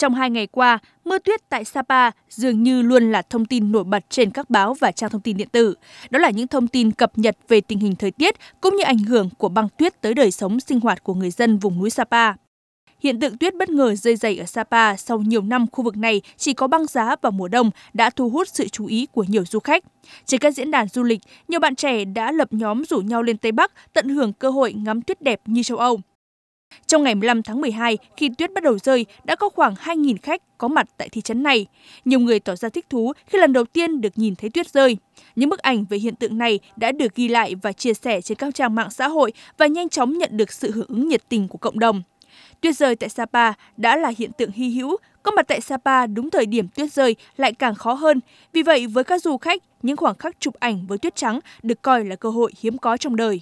Trong hai ngày qua, mưa tuyết tại Sapa dường như luôn là thông tin nổi bật trên các báo và trang thông tin điện tử. Đó là những thông tin cập nhật về tình hình thời tiết cũng như ảnh hưởng của băng tuyết tới đời sống sinh hoạt của người dân vùng núi Sapa. Hiện tượng tuyết bất ngờ rơi dày ở Sapa sau nhiều năm khu vực này chỉ có băng giá vào mùa đông đã thu hút sự chú ý của nhiều du khách. Trên các diễn đàn du lịch, nhiều bạn trẻ đã lập nhóm rủ nhau lên Tây Bắc tận hưởng cơ hội ngắm tuyết đẹp như châu Âu. Trong ngày 15 tháng 12, khi tuyết bắt đầu rơi, đã có khoảng 2.000 khách có mặt tại thị trấn này. Nhiều người tỏ ra thích thú khi lần đầu tiên được nhìn thấy tuyết rơi. Những bức ảnh về hiện tượng này đã được ghi lại và chia sẻ trên các trang mạng xã hội và nhanh chóng nhận được sự hưởng ứng nhiệt tình của cộng đồng. Tuyết rơi tại Sapa đã là hiện tượng hy hữu, có mặt tại Sapa đúng thời điểm tuyết rơi lại càng khó hơn. Vì vậy, với các du khách, những khoảng khắc chụp ảnh với tuyết trắng được coi là cơ hội hiếm có trong đời.